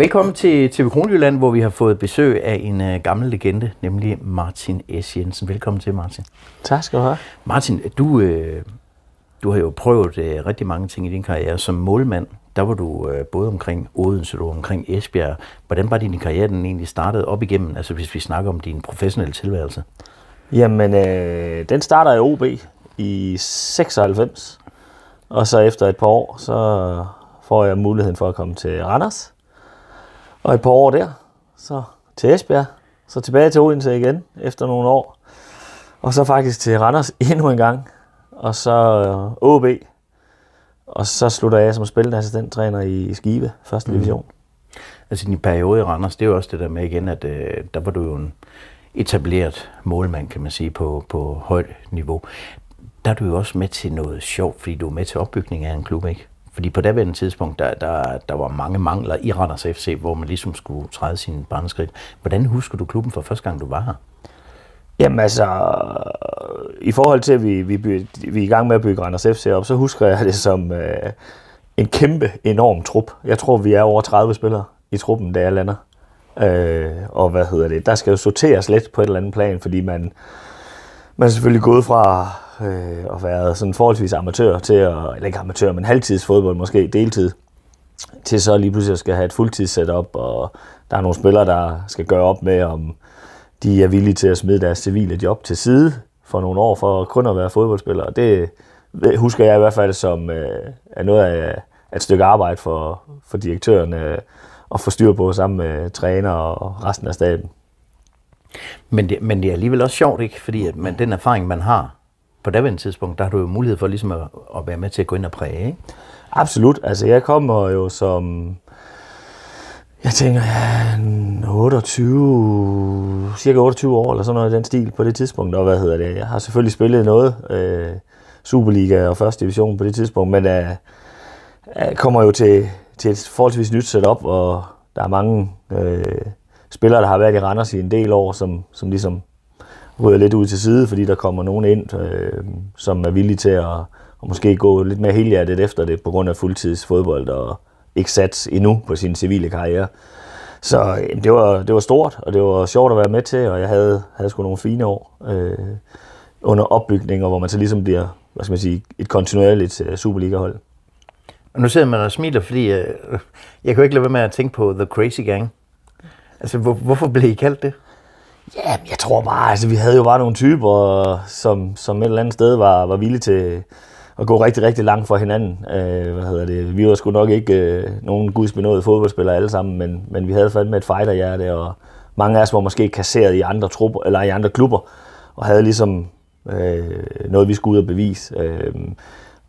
Velkommen til TV Kronjylland, hvor vi har fået besøg af en uh, gammel legende, nemlig Martin S. Jensen. Velkommen til, Martin. Tak skal du have. Martin, du, uh, du har jo prøvet uh, rigtig mange ting i din karriere. Som målmand, der var du uh, både omkring Odense, og omkring Esbjerg. Hvordan var din karriere, den egentlig startede op igennem, altså hvis vi snakker om din professionelle tilværelse? Jamen, øh, den starter i OB i 96, og så efter et par år, så får jeg muligheden for at komme til Randers og et par år der, så til Esbjerg, så tilbage til Odense igen efter nogle år. Og så faktisk til Randers endnu en gang, og så OB. Øh, og så slutter jeg som spillende assistenttræner i Skive, første mhm. division. Mm. Altså din periode i Randers, det er jo også det der med igen, at øh, der var du jo en etableret målmand, kan man sige, på, på højt niveau. Der er du jo også med til noget sjovt, fordi du er med til opbygningen af en klub, ikke? Fordi på daværende tidspunkt, der, der, der var mange mangler i Randers FC, hvor man ligesom skulle træde sin barneskridt. Hvordan husker du klubben fra første gang, du var her? Jamen altså, i forhold til, at vi, vi, vi er i gang med at bygge Randers FC op, så husker jeg det som øh, en kæmpe, enorm trup. Jeg tror, vi er over 30 spillere i truppen, da jeg lander. Øh, og hvad hedder det? Der skal jo sorteres lidt på et eller andet plan, fordi man, man er selvfølgelig gået fra øh, og været sådan forholdsvis amatør til at, eller ikke amatør, men halvtidsfodbold måske, deltid, til så lige pludselig skal have et fuldtids setup, og der er nogle spillere, der skal gøre op med, om de er villige til at smide deres civile job til side for nogle år for kun at være fodboldspiller. Og det husker jeg i hvert fald som øh, er noget af et stykke arbejde for, for direktøren øh, at få styr på sammen med træner og resten af staten. Men det, men det er alligevel også sjovt, ikke? Fordi at man, den erfaring, man har, på daværende tidspunkt, der har du jo mulighed for ligesom at, at være med til at gå ind og præge, ikke? Absolut. Altså, jeg kommer jo som... Jeg tænker, ja, 28, cirka 28 år eller sådan noget i den stil på det tidspunkt. Og hvad hedder det? Jeg har selvfølgelig spillet noget øh, Superliga og første division på det tidspunkt, men øh, jeg kommer jo til, til et forholdsvis nyt setup, og der er mange øh, spillere, der har været i Randers i en del år, som, som ligesom ryger lidt ud til side, fordi der kommer nogen ind, øh, som er villige til at at måske gå lidt mere helhjertet efter det, på grund af fuldtidsfodbold og ikke sat endnu på sin civile karriere. Så jamen, øh, det, var, det var stort, og det var sjovt at være med til, og jeg havde, havde sgu nogle fine år øh, under opbygninger, hvor man så ligesom bliver hvad skal man sige, et kontinuerligt øh, Superliga-hold. Og nu sidder man og smiler, fordi øh, jeg kan jo ikke lade være med at tænke på The Crazy Gang. Altså, hvor, hvorfor blev I kaldt det? Ja, jeg tror bare, altså vi havde jo bare nogle typer, som, som et eller andet sted var, var villige til at gå rigtig, rigtig langt fra hinanden. Øh, hvad hedder det? Vi var sgu nok ikke øh, nogen gudsbenåede fodboldspillere alle sammen, men, men vi havde fandme et fighterhjerte, og mange af os var måske kasseret i andre, trupper, eller i andre klubber, og havde ligesom øh, noget, vi skulle ud og bevise. Øh,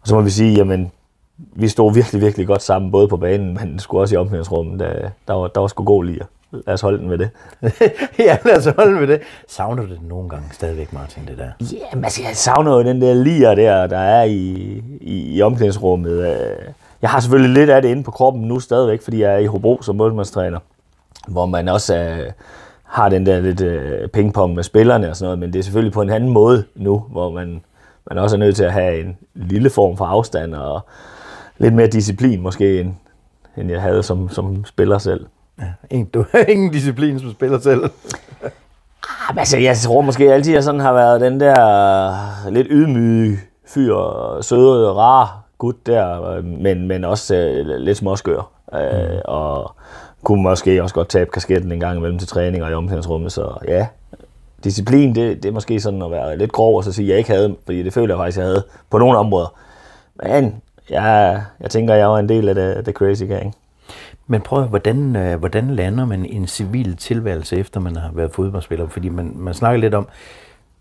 og så må vi sige, jamen, vi stod virkelig, virkelig godt sammen, både på banen, men sgu også i omklædningsrummet. Der, der, var, der var sgu god lige lad os holde den ved det. ja, lad os holde den ved det. Savner du det nogle gange stadigvæk, Martin, det der? Ja, yeah, altså, jeg savner jo den der lir der, der er i, i, i omklædningsrummet. Øh, jeg har selvfølgelig lidt af det inde på kroppen nu stadigvæk, fordi jeg er i Hobro som målmandstræner, hvor man også er, øh, har den der lidt øh, pingpong med spillerne og sådan noget, men det er selvfølgelig på en anden måde nu, hvor man, man også er nødt til at have en lille form for afstand og lidt mere disciplin måske, end, end jeg havde som, som spiller selv. Ingen, du, ingen disciplin, som spiller selv. Ah, altså, jeg tror måske altid, at jeg sådan har været den der øh, lidt ydmyge fyr, søde, rar gut der, øh, men, men også uh, lidt småskør. Uh, mm. Og kunne måske også godt tabe kasketten en gang imellem til træning og i omklædningsrummet, så ja. Disciplin, det, det er måske sådan at være lidt grov og så sige, at jeg ikke havde, fordi det føler jeg faktisk, jeg havde på nogle områder. Men jeg, jeg tænker, jeg var en del af det, det crazy gang. Men prøv hvordan, øh, hvordan lander man en civil tilværelse, efter man har været fodboldspiller? Fordi man, man snakker lidt om,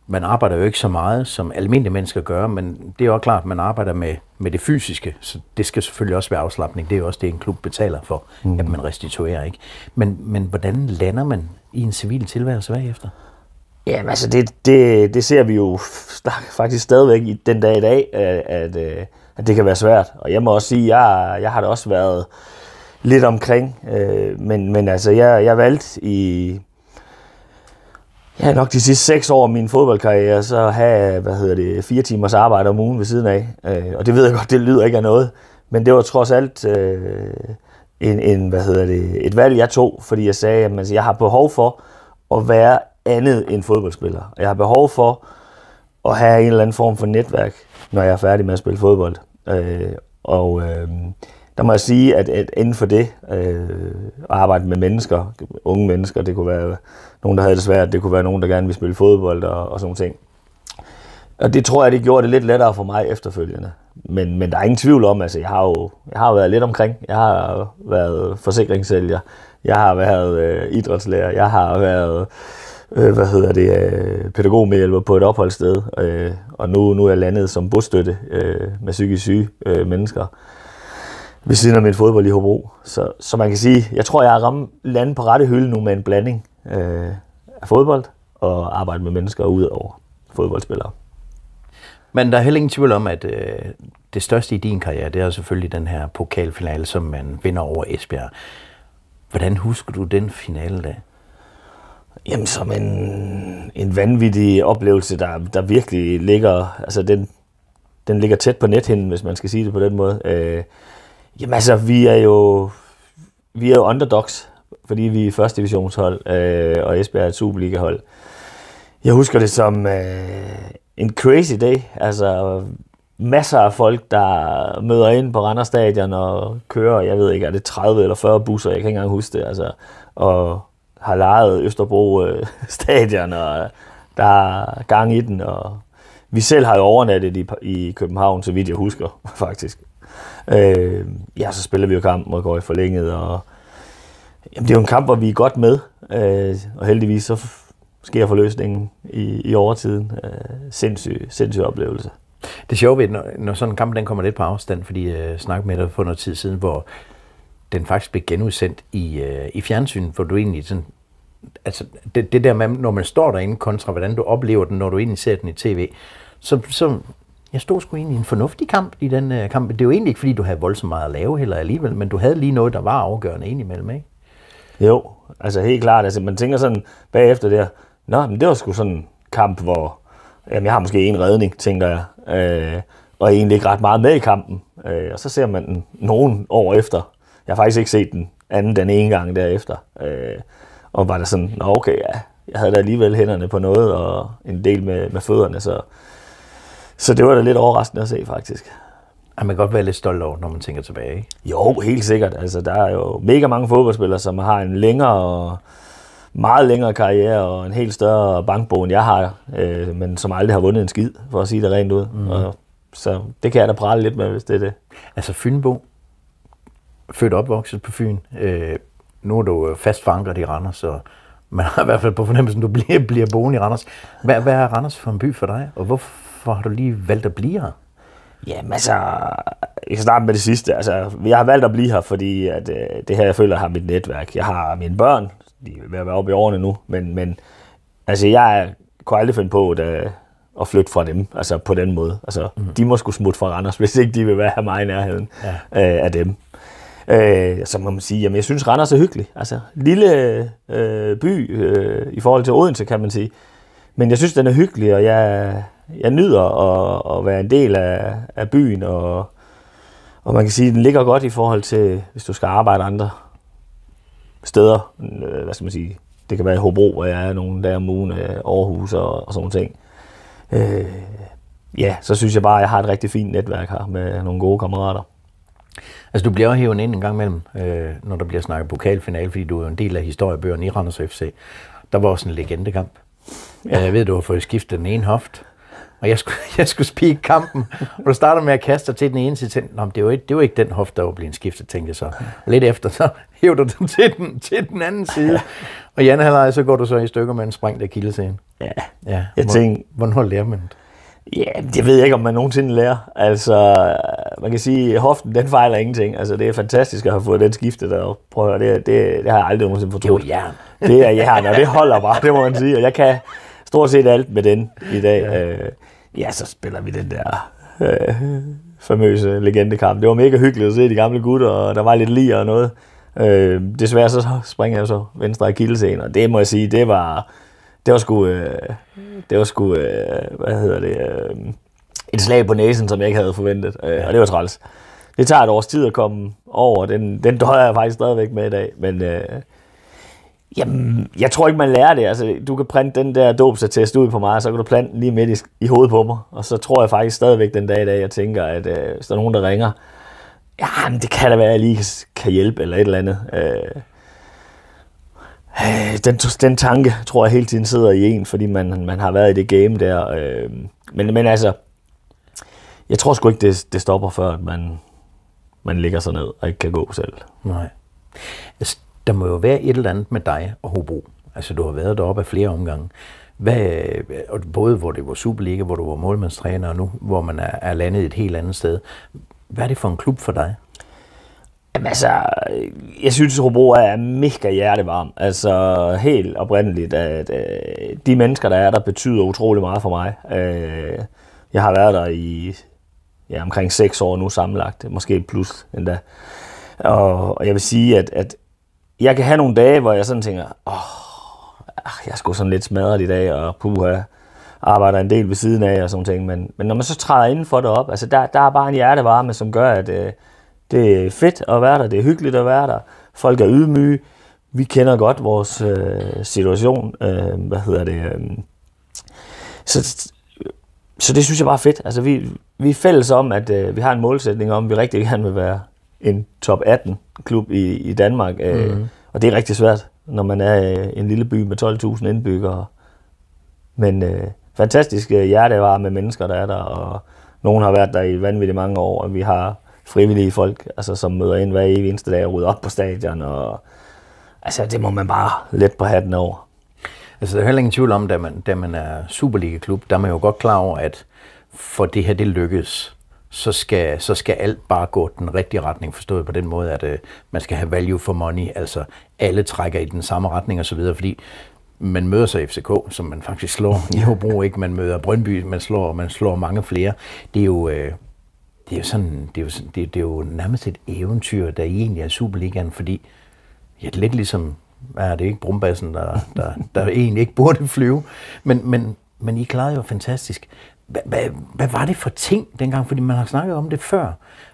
man arbejder jo ikke så meget, som almindelige mennesker gør, men det er også klart, at man arbejder med, med det fysiske, så det skal selvfølgelig også være afslappning. Det er jo også det, en klub betaler for, mm. at man restituerer. ikke. Men, men hvordan lander man i en civil tilværelse bagefter? Jamen altså, det, det, det ser vi jo faktisk stadigvæk i den dag i dag, øh, at, at, øh, at det kan være svært. Og jeg må også sige, at jeg, jeg har det også været lidt omkring. Øh, men, men altså, jeg, jeg valgte i ja, nok de sidste seks år af min fodboldkarriere, så have, hvad hedder det, fire timers arbejde om ugen ved siden af. Øh, og det ved jeg godt, det lyder ikke af noget, men det var trods alt øh, en, en, hvad hedder det, et valg, jeg tog, fordi jeg sagde, at altså, jeg har behov for at være andet end fodboldspiller. Jeg har behov for at have en eller anden form for netværk, når jeg er færdig med at spille fodbold. Øh, og øh, der må jeg sige, at, at inden for det, øh, at arbejde med mennesker, unge mennesker, det kunne være nogen, der havde det svært, det kunne være nogen, der gerne ville spille fodbold og, og sådan ting. Og det tror jeg, det gjorde det lidt lettere for mig efterfølgende. Men, men der er ingen tvivl om, altså jeg har jo jeg har været lidt omkring. Jeg har været forsikringssælger, jeg har været øh, idrætslærer, jeg har været øh, hvad hedder det, øh, pædagogmedhjælper på et opholdssted, øh, og nu, nu er jeg landet som bostøtte øh, med psykisk syge øh, mennesker ved siden af min fodbold i Hobro. Så, så man kan sige, jeg tror, jeg har ramt landet på rette hylde nu med en blanding øh, af fodbold og arbejde med mennesker ud over fodboldspillere. Men der er heller ingen tvivl om, at øh, det største i din karriere, det er selvfølgelig den her pokalfinale, som man vinder over Esbjerg. Hvordan husker du den finale da? Jamen, som en, en vanvittig oplevelse, der, der virkelig ligger, altså den, den ligger tæt på nethinden, hvis man skal sige det på den måde. Øh, Jamen altså, vi er jo, vi er jo underdogs, fordi vi er første divisionshold, øh, og Esbjerg er et Superliga-hold. Jeg husker det som øh, en crazy day. Altså, masser af folk, der møder ind på Randers Stadion og kører, jeg ved ikke, er det 30 eller 40 busser, jeg kan ikke engang huske det, altså, og har lejet Østerbro øh, Stadion, og øh, der er gang i den, og vi selv har jo overnattet i, i København, så vidt jeg husker, faktisk. Øh, ja, så spiller vi jo kampen og går i forlænget, og jamen, det er jo en kamp, hvor vi er godt med, øh, og heldigvis så sker forløsningen i, i overtiden. Øh, sindssyg, sindssyg oplevelse. Det er sjovt, når, når sådan en kamp den kommer lidt på afstand, fordi jeg øh, snakkede med dig for noget tid siden, hvor den faktisk blev genudsendt i, øh, i fjernsynet, hvor du egentlig sådan, altså det, det der med, når man står derinde kontra, hvordan du oplever den, når du egentlig ser den i tv, så, så jeg stod sgu egentlig en fornuftig kamp i den øh, kamp. Det er jo egentlig ikke, fordi du havde voldsomt meget at lave heller alligevel, men du havde lige noget, der var afgørende indimellem, ikke? Jo, altså helt klart. Altså, man tænker sådan bagefter der, nå, men det var sgu sådan en kamp, hvor jamen, jeg har måske en redning, tænker jeg, øh, og egentlig ikke ret meget med i kampen. Øh, og så ser man den nogen år efter. Jeg har faktisk ikke set den anden den ene gang derefter. Øh, og var der sådan, nå okay, ja, jeg havde da alligevel hænderne på noget, og en del med, med fødderne, så så det var da lidt overraskende at se, faktisk. man kan godt være lidt stolt over, når man tænker tilbage, Jo, helt sikkert. Altså, der er jo mega mange fodboldspillere, som har en længere meget længere karriere og en helt større bankbog, end jeg har, øh, men som aldrig har vundet en skid, for at sige det rent ud. Mm. Og, så det kan jeg da prale lidt med, hvis det er det. Altså Fynbo, født og opvokset på Fyn, øh, nu er du øh, fast forankret i Randers, så man har i hvert fald på fornemmelsen, at du bliver, bliver boende i Randers. Hvad, hvad er Randers for en by for dig, og hvorfor hvorfor har du lige valgt at blive her? Jamen altså, jeg kan starte med det sidste. Altså, jeg har valgt at blive her, fordi at, øh, det her, jeg føler, har mit netværk. Jeg har mine børn, de er ved at være oppe i årene nu, men, men altså, jeg kunne aldrig finde på at, øh, at flytte fra dem, altså på den måde. Altså, mm. De må skulle smutte fra Randers, hvis ikke de vil være meget i nærheden ja. øh, af dem. Øh, så må man sige, jamen jeg synes Randers er hyggelig. Altså, lille øh, by øh, i forhold til Odense, kan man sige. Men jeg synes, den er hyggelig, og jeg jeg nyder at, at være en del af, af byen, og, og man kan sige, at den ligger godt i forhold til, hvis du skal arbejde andre steder. Øh, hvad skal man sige? Det kan være i Hobro, hvor jeg er nogle dage om ugen, øh, Aarhus og, og sådan ting. Øh, ja, så synes jeg bare, at jeg har et rigtig fint netværk her med nogle gode kammerater. Altså, du bliver hævet ind en gang imellem, øh, når der bliver snakket pokalfinale, fordi du er jo en del af historiebøgerne i Randers FC. Der var også en legendekamp. Ja. Øh, jeg ved, du har fået skiftet den ene hoft og jeg skulle, jeg skulle spike kampen, og du starter med at kaste dig til den ene, så tænkte det var ikke, det var ikke den hofte, der var blevet skiftet, tænkte jeg så. Og lidt efter, så hæver du den til den, til den anden side, og i anden halvleg, så går du så i stykker med en sprængt akillescene. Ja, ja jeg hvor, tænkte... Hvornår lærer man det? Ja, det ved jeg ikke, om man nogensinde lærer. Altså, man kan sige, at hoften, den fejler ingenting. Altså, det er fantastisk at have fået den skifte der. Prøv at høre, det, det, det har jeg aldrig nogensinde fortrudt. Det er jern. Det er jern, og det holder bare, det må man sige. Og jeg kan stort set alt med den i dag. Ja. Øh, ja, så spiller vi den der øh, famøse legendekamp. Det var mega hyggeligt at se de gamle gutter, og der var lidt lige og noget. Øh, desværre så springer jeg så venstre kildescenen, og det må jeg sige, det var, det var sgu, øh, det var sgu øh, hvad hedder det, øh, et slag på næsen, som jeg ikke havde forventet, øh, og det var træls. Det tager et års tid at komme over, den, den døjer jeg faktisk stadigvæk med i dag, men øh, Jamen, jeg tror ikke, man lærer det. Altså, du kan printe den der dåbsattest ud på mig, og så kan du plante den lige midt i, i hovedet på mig. Og så tror jeg faktisk stadigvæk den dag i dag, jeg tænker, at øh, hvis der er nogen, der ringer, jamen, det kan da være, at jeg lige kan hjælpe eller et eller andet. Øh, øh, den, den tanke, tror jeg, hele tiden sidder i en, fordi man, man har været i det game der. Øh, men, men altså, jeg tror sgu ikke, det, det stopper, før at man, man ligger sig ned og ikke kan gå selv. Nej. Altså, der må jo være et eller andet med dig og Hobro. Altså, du har været deroppe af flere omgange. Hvad, både hvor det var Superliga, hvor du var målmandstræner, og nu hvor man er, er landet et helt andet sted. Hvad er det for en klub for dig? Jamen altså, jeg synes, Hobro er mega hjertevarm. Altså, helt oprindeligt, at øh, de mennesker, der er der, betyder utrolig meget for mig. Øh, jeg har været der i ja, omkring 6 år nu sammenlagt, måske plus endda. Og, og jeg vil sige, at, at jeg kan have nogle dage, hvor jeg sådan tænker, åh, oh, jeg er sådan lidt smadret i dag, og puha, arbejder en del ved siden af og sådan ting. Men, men når man så træder inden for det op, altså der, der er bare en hjertevarme, som gør, at øh, det er fedt at være der, det er hyggeligt at være der, folk er ydmyge, vi kender godt vores øh, situation, øh, hvad hedder det, øh, så, så det synes jeg bare er fedt. Altså vi, vi er fælles om, at øh, vi har en målsætning om, at vi rigtig gerne vil være en top 18 klub i, i Danmark. Øh, mm. Og det er rigtig svært, når man er øh, en lille by med 12.000 indbyggere. Men øh, fantastiske øh, hjertevarme med mennesker, der er der, og nogen har været der i vanvittigt mange år, og vi har frivillige folk, altså, som møder ind hver evig eneste dag og rydder op på stadion. Og, altså, det må man bare let på hatten over. Altså, der er heller ingen tvivl om, da man, da man er Superliga-klub, der er man jo godt klar over, at for det her, det lykkes, så skal, så skal alt bare gå den rigtige retning, forstået på den måde, at øh, man skal have value for money, altså alle trækker i den samme retning osv., fordi man møder sig FCK, som man faktisk slår i Hobro, ikke? Man møder Brøndby, man slår, man slår mange flere. Det er jo, øh, det er jo sådan, det er jo, det, er, det er jo nærmest et eventyr, der egentlig er Superligaen, fordi ja, det er lidt ligesom, er det ikke Brumbassen, der, der, der egentlig ikke burde flyve, men, men, men I klarede jo fantastisk hvad, hvad, hvad var det for ting dengang? Fordi man har snakket om det før.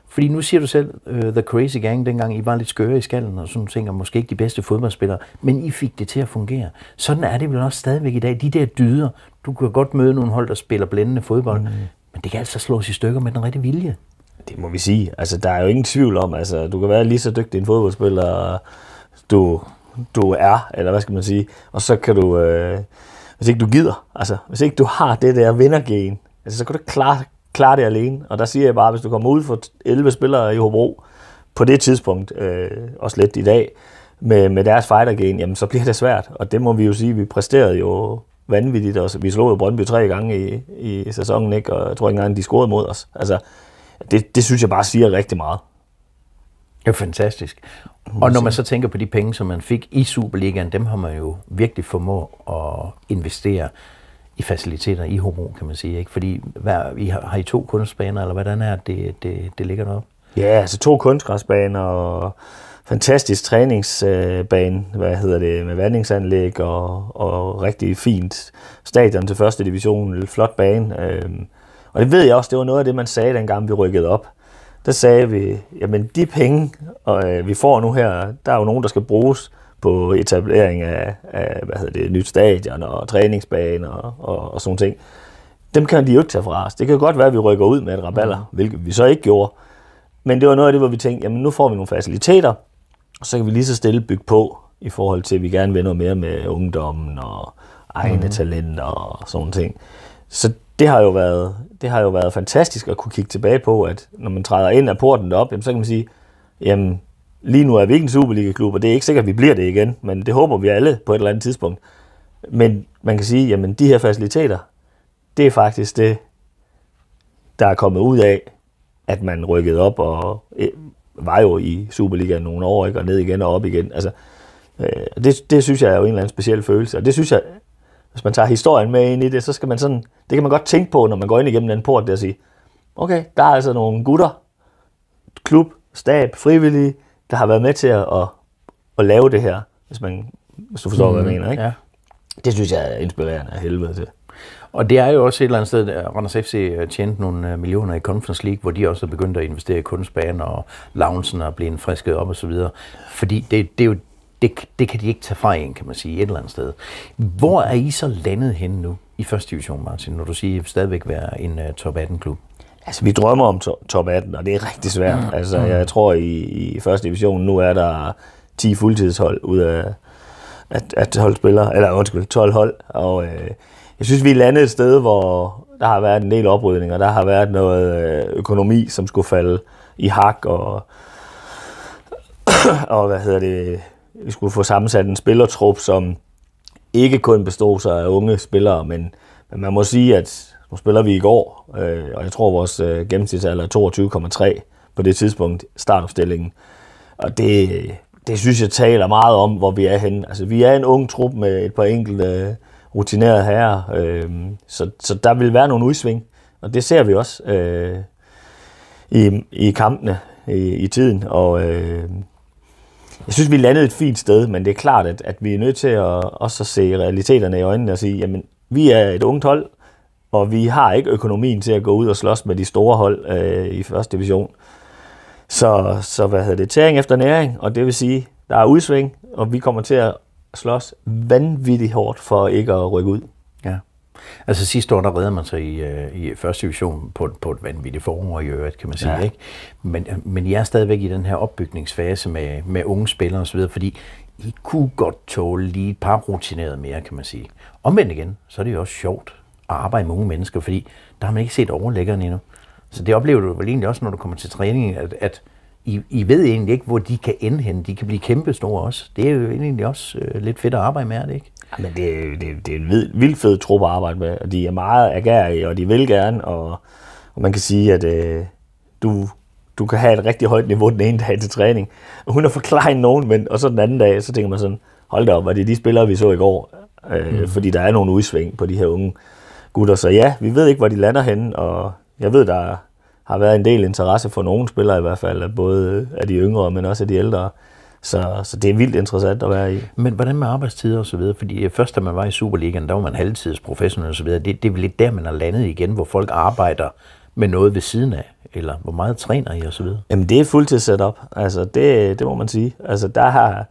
Fordi nu siger du selv, uh, The Crazy Gang, dengang I var lidt skøre i skallen og sådan ting, og måske ikke de bedste fodboldspillere, men I fik det til at fungere. Sådan er det vel også stadigvæk i dag. De der dyder, du kan godt møde nogle hold, der spiller blændende fodbold, mm. men det kan altså slås i stykker med den rigtige vilje. Det må vi sige. Altså, der er jo ingen tvivl om, altså, du kan være lige så dygtig en fodboldspiller, du, du er, eller hvad skal man sige, og så kan du... Øh, hvis ikke du gider, altså hvis ikke du har det der vindergen, Altså, så kan du ikke klare, klare det alene. Og der siger jeg bare, at hvis du kommer ud for 11 spillere i Hobro på det tidspunkt, øh, også lidt i dag, med, med deres fighter gen, jamen så bliver det svært. Og det må vi jo sige, vi præsterede jo vanvittigt. Og vi slog jo Brøndby tre gange i, i sæsonen, ikke? og jeg tror ikke engang, de scorede mod os. Altså, det, det synes jeg bare siger rigtig meget. Det er fantastisk. Og når man så tænker på de penge, som man fik i Superligaen, dem har man jo virkelig formået at investere i faciliteter i Hobro, kan man sige. Ikke? Fordi hver, I har, har I to kunstbaner, eller hvordan er det, det, det ligger deroppe? Ja, altså to kunstgræsbaner og fantastisk træningsbane, øh, hvad hedder det, med vandingsanlæg og, og rigtig fint stadion til første division, flot bane. Øh, og det ved jeg også, det var noget af det, man sagde, dengang vi rykkede op. Der sagde vi, jamen de penge, og øh, vi får nu her, der er jo nogen, der skal bruges på etablering af, af hvad hedder det, nyt stadion og træningsbaner og, og, og sådan ting. Dem kan de jo ikke tage fra os. Det kan godt være, at vi rykker ud med et raballer, mm. hvilket vi så ikke gjorde. Men det var noget af det, hvor vi tænkte, jamen nu får vi nogle faciliteter, og så kan vi lige så stille bygge på i forhold til, at vi gerne vil noget mere med ungdommen og egne mm. talenter og sådan ting. Så det har jo været, det har jo været fantastisk at kunne kigge tilbage på, at når man træder ind af porten op, jamen, så kan man sige, jamen Lige nu er vi ikke en Superliga-klub, og det er ikke sikkert, at vi bliver det igen, men det håber vi alle på et eller andet tidspunkt. Men man kan sige, jamen de her faciliteter, det er faktisk det, der er kommet ud af, at man rykkede op og øh, var jo i Superligaen nogle år, ikke? og ned igen og op igen. Altså, øh, det, det synes jeg er jo en eller anden speciel følelse, og det synes jeg, hvis man tager historien med ind i det, så skal man sådan, det kan man godt tænke på, når man går ind igennem den port der og sige, okay, der er altså nogle gutter, klub, stab, frivillige, der har været med til at, at, at lave det her, hvis, man, hvis du forstår, mm, hvad jeg mm, mener. Ikke? Ja. Det synes jeg er inspirerende af helvede til. Og det er jo også et eller andet sted, at Randers FC øh, tjente nogle øh, millioner i Conference League, hvor de også er begyndt at investere i kunstbaner og loungen og blive frisket op osv. Fordi det, det er jo det, det kan de ikke tage fra en, kan man sige, et eller andet sted. Hvor er I så landet henne nu i første division, Martin, når du siger, at I stadigvæk være en uh, top 18-klub? Altså, vi drømmer om to- top 18, og det er rigtig svært. Mm. Altså, mm. jeg tror, i, i første division nu er der 10 fuldtidshold ud af, at, at holde spillere, eller undskyld, 12 hold. Og øh, jeg synes, vi er landet et sted, hvor der har været en del oprydninger, der har været noget øh, økonomi, som skulle falde i hak, og, og hvad hedder det, vi skulle få sammensat en spillertrup, som ikke kun bestod sig af unge spillere, men, men man må sige, at nu spiller vi i går, øh, og jeg tror, vores øh, gennemsnitsalder er 22,3 på det tidspunkt, startopstillingen. Og det, det synes jeg taler meget om, hvor vi er henne. Altså, vi er en ung trup med et par enkelte øh, rutinerede herrer, øh, så, så der vil være nogle udsving, og det ser vi også øh, i, i kampene i, i tiden. Og øh, jeg synes, vi landede et fint sted, men det er klart, at, at vi er nødt til at, også at se realiteterne i øjnene og sige, jamen, vi er et ungt hold, og vi har ikke økonomien til at gå ud og slås med de store hold øh, i første division. Så, så hvad hedder det? Tæring efter næring, og det vil sige, der er udsving, og vi kommer til at slås vanvittigt hårdt for ikke at rykke ud. Ja. Altså sidste år, der redder man sig i, øh, i første division på, på et vanvittigt forår i øvrigt, kan man sige. Ja. Ikke? Men, men jeg er stadigvæk i den her opbygningsfase med, med unge spillere osv., fordi I kunne godt tåle lige et par rutineret mere, kan man sige. Omvendt igen, så er det jo også sjovt at arbejde med unge mennesker, fordi der har man ikke set overlæggerne endnu. Så det oplever du vel egentlig også, når du kommer til træningen, at, at I, I ved egentlig ikke, hvor de kan ende hen. De kan blive kæmpestore også. Det er jo egentlig også øh, lidt fedt at arbejde med, er det ikke? Men det, det, det er en vild, vildt fed trup at arbejde med, og de er meget agerige, og de vil gerne, og, og man kan sige, at øh, du, du kan have et rigtig højt niveau den ene dag til træning, og hun har forklare nogen, men, og så den anden dag, så tænker man sådan, hold da op, var det de spillere, vi så i går? Øh, mm. Fordi der er nogle udsving på de her unge. Øh, gutter. Så ja, vi ved ikke, hvor de lander henne, og jeg ved, der har været en del interesse for nogle spillere i hvert fald, både af de yngre, men også af de ældre. Så, så det er vildt interessant at være i. Men hvordan med arbejdstider og så videre? Fordi øh, først, da man var i Superligaen, der var man halvtids professionel og så videre. Det, det er vel lidt der, man er landet igen, hvor folk arbejder med noget ved siden af, eller hvor meget træner I og så videre? Jamen det er fuldtids setup, altså det, det må man sige. Altså der har,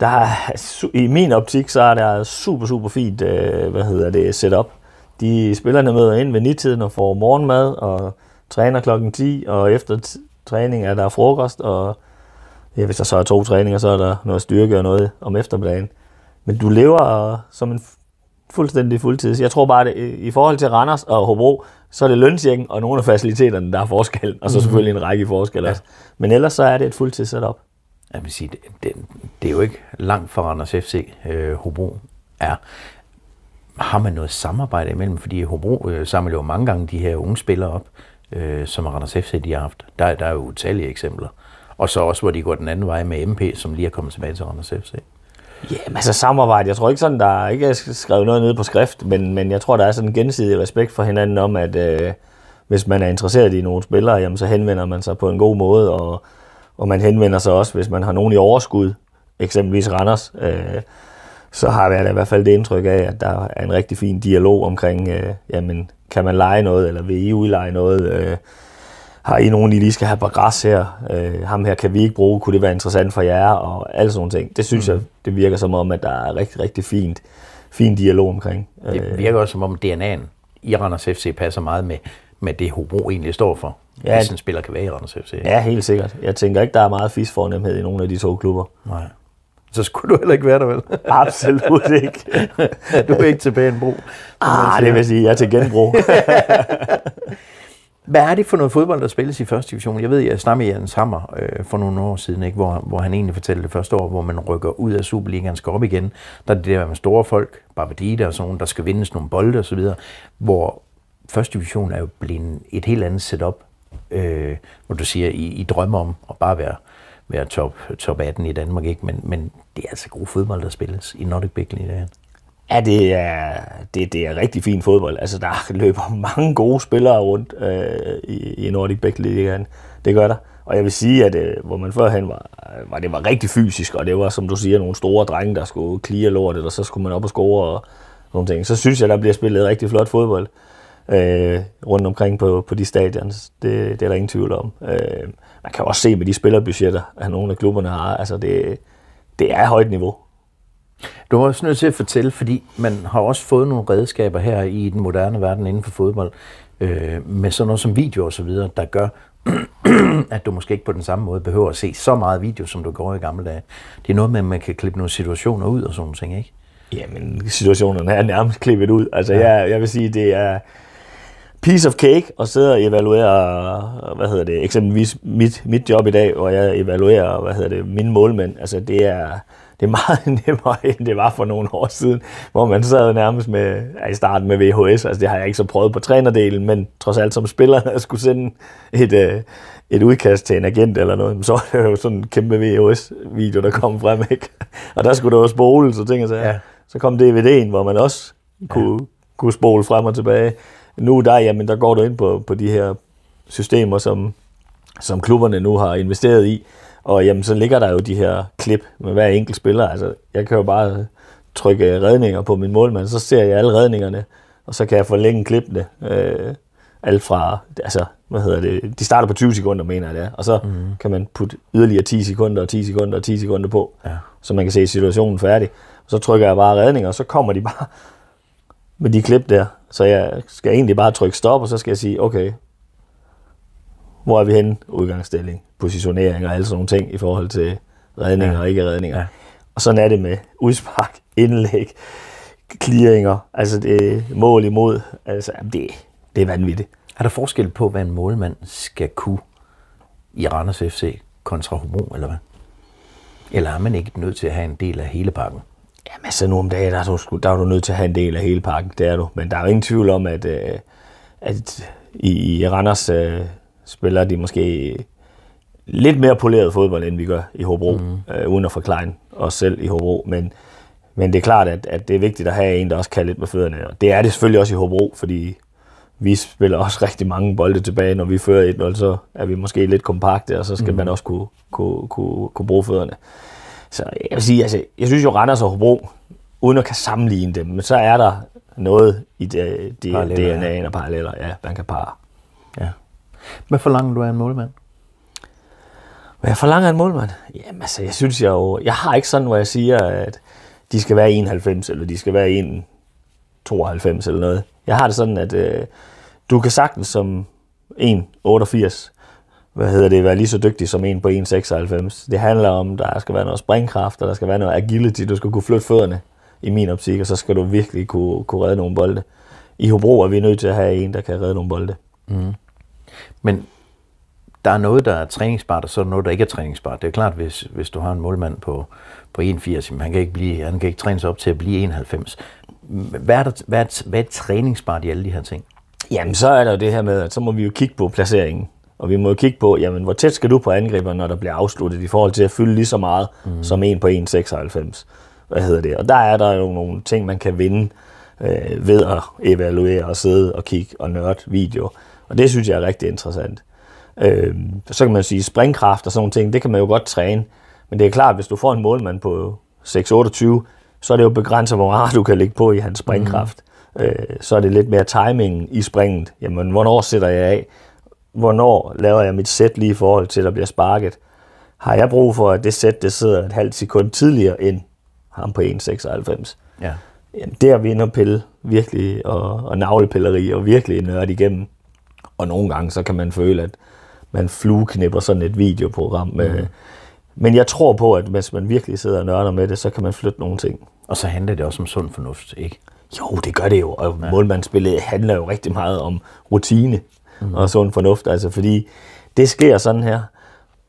der har, i min optik, så er der super, super fint, øh, hvad hedder det, setup de spillerne møder ind ved nitiden og får morgenmad og træner klokken 10, og efter træning er der frokost, og ja, hvis der så er to træninger, så er der noget styrke og noget om eftermiddagen. Men du lever som en fuldstændig fuldtids. Jeg tror bare, at i forhold til Randers og Hobro, så er det lønchecken og nogle af faciliteterne, der er forskel, og så mhm. selvfølgelig en række forskel også. Men ellers så er det et fuldtids setup. Jeg vil sige, det, det, det er jo ikke langt fra Randers FC, øh, Hobro er har man noget samarbejde imellem? Fordi Hobro øh, samler jo mange gange de her unge spillere op, øh, som Randers FC de har haft. Der, der er jo utallige eksempler. Og så også, hvor de går den anden vej med MP, som lige er kommet tilbage til Randers FC. Ja, yeah, altså samarbejde. Jeg tror ikke sådan, der er ikke er skrevet noget ned på skrift, men, men jeg tror, der er sådan en gensidig respekt for hinanden om, at øh, hvis man er interesseret i nogle spillere, jamen, så henvender man sig på en god måde, og, og man henvender sig også, hvis man har nogen i overskud, eksempelvis Randers, øh, så har jeg da i hvert fald det indtryk af, at der er en rigtig fin dialog omkring, øh, jamen, kan man lege noget, eller vil I udleje noget? Øh, har I nogen, I lige skal have på græs her? Øh, ham her kan vi ikke bruge, kunne det være interessant for jer? Og alle sådan nogle ting. Det synes mm. jeg, mhm. det virker som om, at der er rigtig, rigtig fint, fin dialog omkring. Det øh. virker også som om DNA'en i Randers FC passer meget med, med det, Hobro egentlig står for. Ja, hvis en spiller kan være i Randers FC. Ja, helt sikkert. Jeg tænker ikke, der er meget fisk fornemhed i nogen af de to klubber. Nej. så skulle du heller ikke være der, vel? Absolut ikke. du er ikke til genbrug. Ah, det vil sige, jeg er til genbrug. Hvad er det for noget fodbold, der spilles i første division? Jeg ved, jeg snakkede med Jens Hammer øh, for nogle år siden, ikke? Hvor, hvor han egentlig fortalte det første år, hvor man rykker ud af Superligaen, skal op igen. Der er det der med store folk, Barbadita og sådan nogle, der skal vindes nogle bolde osv., hvor første division er jo blevet et helt andet setup, øh, hvor du siger, I, I drømmer om at bare være være top, top 18 i Danmark, ikke? Men, men det er altså god fodbold, der spilles i Nordic Big League. Ja, det er, det, det er rigtig fin fodbold. Altså, der løber mange gode spillere rundt øh, i, i Nordic Big League. Det gør der. Og jeg vil sige, at øh, hvor man førhen var, var, det var rigtig fysisk, og det var, som du siger, nogle store drenge, der skulle klire lortet, og så skulle man op og score og nogle ting. Så synes jeg, der bliver spillet rigtig flot fodbold øh, rundt omkring på, på de stadion. Det, det er der ingen tvivl om. Øh, man kan også se med de spillerbudgetter, at nogle af klubberne har, altså det, det er højt niveau. Du har også nødt til at fortælle, fordi man har også fået nogle redskaber her i den moderne verden inden for fodbold, øh, med sådan noget som video og så videre, der gør, at du måske ikke på den samme måde behøver at se så meget video, som du gjorde i gamle dage. Det er noget med, at man kan klippe nogle situationer ud og sådan nogle ting, ikke? Jamen, situationerne er nærmest klippet ud. Altså, ja. jeg, jeg vil sige, det er, piece of cake og sidder og evaluerer, hvad hedder det, eksempelvis mit, mit job i dag, hvor jeg evaluerer, hvad hedder det, mine målmænd. Altså det er, det er meget nemmere, end det var for nogle år siden, hvor man sad nærmest med, ja, i starten med VHS, altså det har jeg ikke så prøvet på trænerdelen, men trods alt som spiller, at skulle sende et, øh, et udkast til en agent eller noget, så var det jo sådan en kæmpe VHS-video, der kom frem, ikke? Og der skulle du også spole, så tænker jeg så, ja. så kom DVD'en, hvor man også kunne, ja. kunne spole frem og tilbage nu der, jamen, der går du ind på, på de her systemer, som, som klubberne nu har investeret i, og jamen, så ligger der jo de her klip med hver enkelt spiller. Altså, jeg kan jo bare trykke redninger på min målmand, så ser jeg alle redningerne, og så kan jeg forlænge klippene. Øh, alt fra, altså, hvad hedder det, de starter på 20 sekunder, mener jeg det er, og så mm. kan man putte yderligere 10 sekunder og 10 sekunder og 10 sekunder på, ja. så man kan se situationen færdig. Så trykker jeg bare redninger, og så kommer de bare med de klip der. Så jeg skal egentlig bare trykke stop, og så skal jeg sige, okay, hvor er vi henne? Udgangsstilling, positionering og alle sådan nogle ting i forhold til redninger ja. og ikke redninger. Ja. Og sådan er det med udspark, indlæg, clearinger, altså det, mål imod. Altså, det, det er vanvittigt. Er der forskel på, hvad en målmand skal kunne i Randers FC kontra homo, eller hvad? Eller er man ikke nødt til at have en del af hele pakken? Jamen, altså nu om dagen, der er, du, der er du nødt til at have en del af hele pakken, det er du. Men der er jo ingen tvivl om, at, øh, at i, i Randers øh, spiller de måske lidt mere poleret fodbold, end vi gør i Hobro, mm. øh, uden at forklare os selv i Hobro. Men, men det er klart, at, at det er vigtigt at have en, der også kan lidt med fødderne. Og det er det selvfølgelig også i Hobro, fordi vi spiller også rigtig mange bolde tilbage. Når vi fører 1-0, så er vi måske lidt kompakte, og så skal mm. man også kunne, kunne, kunne, kunne bruge fødderne. Så jeg vil sige, altså, jeg synes jo Randers og Hobro, uden at kan sammenligne dem, men så er der noget i det, det DNA ja. og paralleller, ja, man kan par. Ja. Hvad forlanger du af en målmand? Hvad jeg forlanger af en målmand? Jamen altså, jeg synes jeg jo, jeg har ikke sådan, hvor jeg siger, at de skal være 91, eller de skal være 92 eller noget. Jeg har det sådan, at øh, du kan sagtens som 1,88 hvad hedder det, være lige så dygtig som en på 1,96. Det handler om, der skal være noget springkraft, og der skal være noget agility. Du skal kunne flytte fødderne i min optik, og så skal du virkelig kunne, kunne redde nogle bolde. I Hobro er vi nødt til at have en, der kan redde nogle bolde. Mm. Men der er noget, der er træningsbart, og så er der noget, der ikke er træningsbart. Det er klart, hvis, hvis du har en målmand på, på 1,80, han kan, ikke blive, han kan ikke trænes op til at blive 91. Hvad er, der, hvad, er, hvad er træningsbart i alle de her ting? Jamen, så er der jo det her med, at så må vi jo kigge på placeringen. Og vi må jo kigge på, jamen, hvor tæt skal du på angriber, når der bliver afsluttet, i forhold til at fylde lige så meget mm. som en på 1,96. Hvad hedder det? Og der er der jo nogle ting, man kan vinde øh, ved at evaluere og sidde og kigge og nørde video. Og det synes jeg er rigtig interessant. Øh, så kan man sige, springkraft og sådan nogle ting, det kan man jo godt træne. Men det er klart, at hvis du får en målmand på 6,28, så er det jo begrænset, hvor meget du kan lægge på i hans springkraft. Mm. Øh, så er det lidt mere timing i springet. Jamen, hvornår sætter jeg af? hvornår laver jeg mit sæt lige i forhold til, at der bliver sparket. Har jeg brug for, at det sæt, det sidder et halvt sekund tidligere end ham på 1,96? Ja. Jamen, der er vi inde og pille virkelig, og, og navlepilleri, og virkelig nørdet igennem. Og nogle gange, så kan man føle, at man flueknipper sådan et videoprogram. Mm. Med, mhm. men jeg tror på, at hvis man virkelig sidder og nørder med det, så kan man flytte nogle ting. Og så handler det også om sund fornuft, ikke? Jo, det gør det jo. Og ja. målmandsspillet handler jo rigtig meget om rutine mm. og sund fornuft, altså fordi det sker sådan her.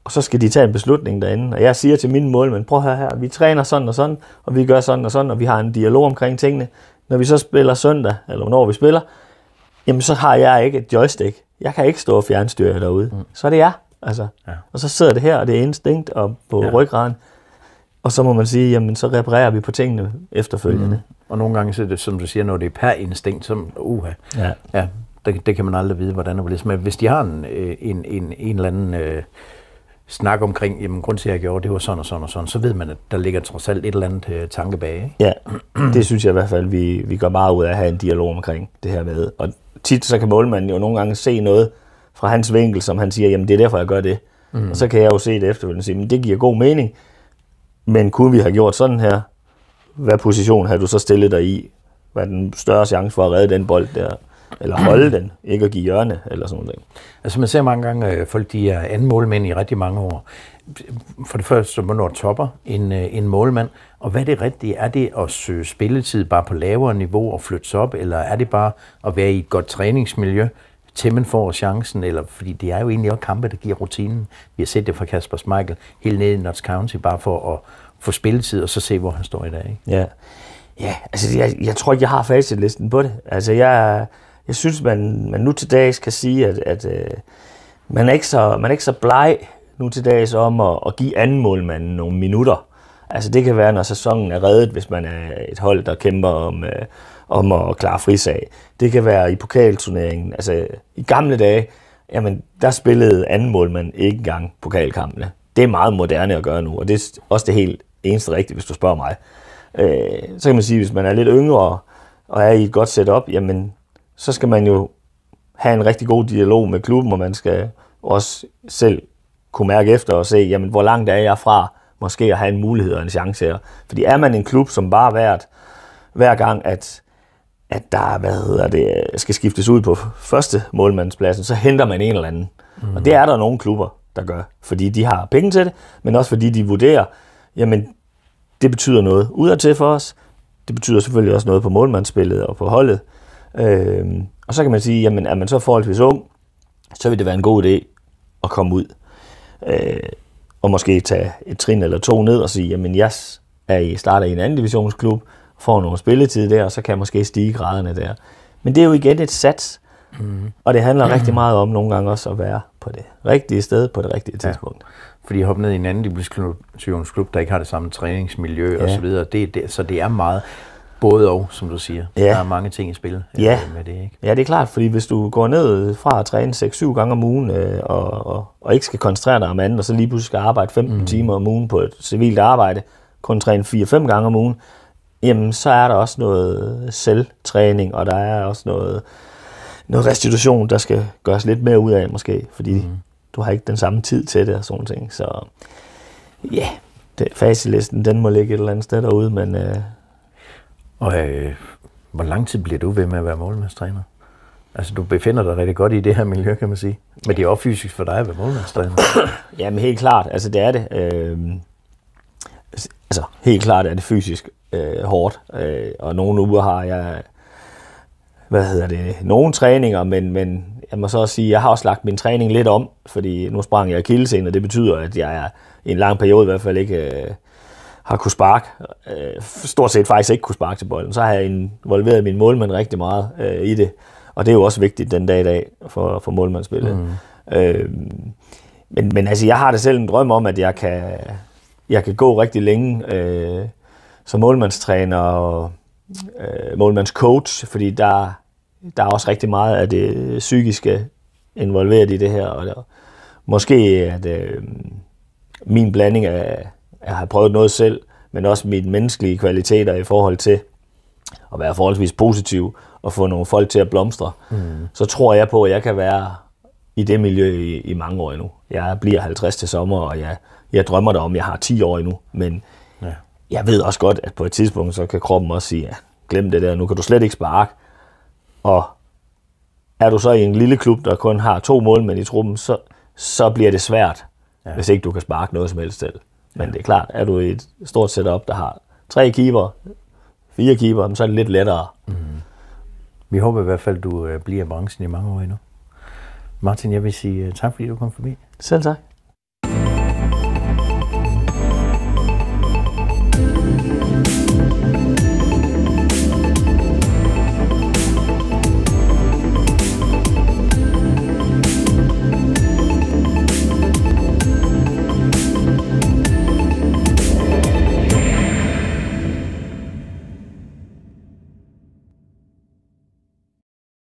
Og så skal de tage en beslutning derinde. Og jeg siger til mine målmænd, prøv her her, vi træner sådan og sådan, og vi gør sådan og sådan, og vi har en dialog omkring tingene. Når vi så spiller søndag, eller når vi spiller, jamen så har jeg ikke et joystick. Jeg kan ikke stå og fjernstyre derude. Mm. Så er det jeg. Altså. Ja. Og så sidder det her, og det er instinkt og på ja. ryggraden. Og så må man sige, jamen så reparerer vi på tingene efterfølgende. Mm. Og nogle gange så er det, som du siger, når det er per instinkt, så uha. Ja. ja det, det kan man aldrig vide, hvordan og hvorledes. Men hvis de har en, øh, en, en, en eller anden øh, snak omkring, jamen grund til, at jeg gjorde det var sådan og sådan og sådan, så ved man, at der ligger trods alt et eller andet øh, tanke bag. Ja, det synes jeg i hvert fald, vi, vi gør meget ud af at have en dialog omkring det her med. Og tit så kan målmanden jo nogle gange se noget fra hans vinkel, som han siger, jamen det er derfor, jeg gør det. Mm. Og så kan jeg jo se det efterfølgende og sige, men det giver god mening, men kunne vi have gjort sådan her? Hvad position har du så stillet dig i? Hvad er den større chance for at redde den bold der? eller holde den, ikke at give hjørne, eller sådan noget. Altså man ser mange gange, at øh, folk de er anden målmænd i rigtig mange år. For det første, når topper en, øh, en målmand, og hvad er det rigtige? Er det at søge spilletid bare på lavere niveau og flytte sig op, eller er det bare at være i et godt træningsmiljø, til man får chancen, eller, fordi det er jo egentlig også kampe, der giver rutinen. Vi har set det fra Kasper Schmeichel helt ned i Notts County, bare for at få spilletid, og så se, hvor han står i dag. Ikke? Ja. ja, altså jeg, jeg tror ikke, jeg har facitlisten på det. Altså jeg, jeg synes, man, man nu til dags kan sige, at, at øh, man, er ikke så, man er ikke så bleg nu til dags om at, at give anden målmanden nogle minutter. Altså det kan være, når sæsonen er reddet, hvis man er et hold, der kæmper om, øh, om at klare frisag. Det kan være i pokalturneringen. Altså i gamle dage, jamen, der spillede anden målmand ikke engang pokalkampene. Det er meget moderne at gøre nu, og det er også det helt eneste rigtige, hvis du spørger mig. Øh, så kan man sige, hvis man er lidt yngre og er i et godt setup, jamen så skal man jo have en rigtig god dialog med klubben, og man skal også selv kunne mærke efter og se, jamen, hvor langt er jeg fra måske at have en mulighed og en chance her. Fordi er man en klub, som bare hvert, hver gang, at, at der hvad hedder det, skal skiftes ud på første målmandspladsen, så henter man en eller anden. Mm. Og mhm. det er der nogle klubber, der gør, fordi de har penge til det, men også fordi de vurderer, jamen, det betyder noget udadtil for os, det betyder selvfølgelig også noget på målmandsspillet og på holdet, Øh, og så kan man sige, jamen er man så forholdsvis ung, så vil det være en god idé at komme ud. Øh, og måske tage et trin eller to ned og sige, jamen jeg er i, starter i en anden divisionsklub, får nogle spilletid der, og så kan jeg måske stige graderne der. Men det er jo igen et sats, mm. og det handler mm. rigtig meget om nogle gange også at være på det rigtige sted på det rigtige tidspunkt. Ja. Fordi at hoppe ned i en anden divisionsklub, der ikke har det samme træningsmiljø ja. osv., det, det, så det er meget både og, som du siger. Ja. Der er mange ting i spil øh, ja. med det. Ikke? Ja, det er klart, fordi hvis du går ned fra at træne 6-7 gange om ugen øh, og, og, og ikke skal koncentrere dig om andet, og så lige pludselig skal arbejde 15 mm. timer om ugen på et civilt arbejde, kun træne 4-5 gange om ugen, jamen så er der også noget selvtræning, og der er også noget, noget restitution, der skal gøres lidt mere ud af måske, fordi mm. du har ikke den samme tid til det og sådan ting. Så ja, yeah, fasilisten, den må ligge et eller andet sted derude, men... Øh, og øh, hvor lang tid bliver du ved med at være målmandstræner? Altså, du befinder dig rigtig godt i det her miljø, kan man sige. Men det er også fysisk for dig at være målmandstræner. Jamen, helt klart. Altså, det er det. Øh, altså, helt klart er det fysisk øh, hårdt. Øh, og nogle uger har jeg, hvad hedder det, nogle træninger, men, men jeg må så også sige, jeg har også lagt min træning lidt om, fordi nu sprang jeg kildesen, og det betyder, at jeg er i en lang periode i hvert fald ikke... Øh, har kunnet sparke, øh, stort set faktisk ikke kunne sparke til bolden, så har jeg involveret min målmand rigtig meget øh, i det. Og det er jo også vigtigt den dag i dag for, for målmandsspillet. Mm. Øh, men, men altså, jeg har da selv en drøm om, at jeg kan, jeg kan gå rigtig længe øh, som målmandstræner og øh, målmandscoach, fordi der, der er også rigtig meget af det psykiske involveret i det her. Og der, måske at øh, min blanding af jeg har prøvet noget selv, men også mine menneskelige kvaliteter i forhold til at være forholdsvis positiv og få nogle folk til at blomstre, mm. så tror jeg på, at jeg kan være i det miljø i, i mange år endnu. Jeg bliver 50 til sommer, og jeg, jeg drømmer der om, at jeg har 10 år endnu, men ja. jeg ved også godt, at på et tidspunkt, så kan kroppen også sige, ja, glem det der, nu kan du slet ikke sparke. Og er du så i en lille klub, der kun har to målmænd i truppen, så, så bliver det svært, ja. hvis ikke du kan sparke noget som helst selv. Men ja. det er klart, er du i et stort setup, der har tre keeper, fire keeper, så er det lidt lettere. Mm. Vi håber i hvert fald, du øh, bliver i branchen i mange år endnu. Martin, jeg vil sige øh, tak, fordi du kom forbi. Selv tak.